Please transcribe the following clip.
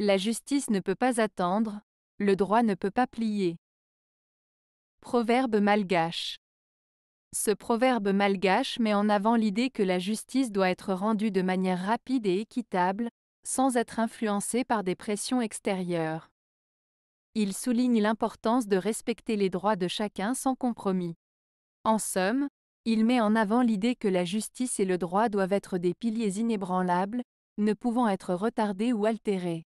La justice ne peut pas attendre, le droit ne peut pas plier. Proverbe malgache. Ce proverbe malgache met en avant l'idée que la justice doit être rendue de manière rapide et équitable, sans être influencée par des pressions extérieures. Il souligne l'importance de respecter les droits de chacun sans compromis. En somme, il met en avant l'idée que la justice et le droit doivent être des piliers inébranlables, ne pouvant être retardés ou altérés.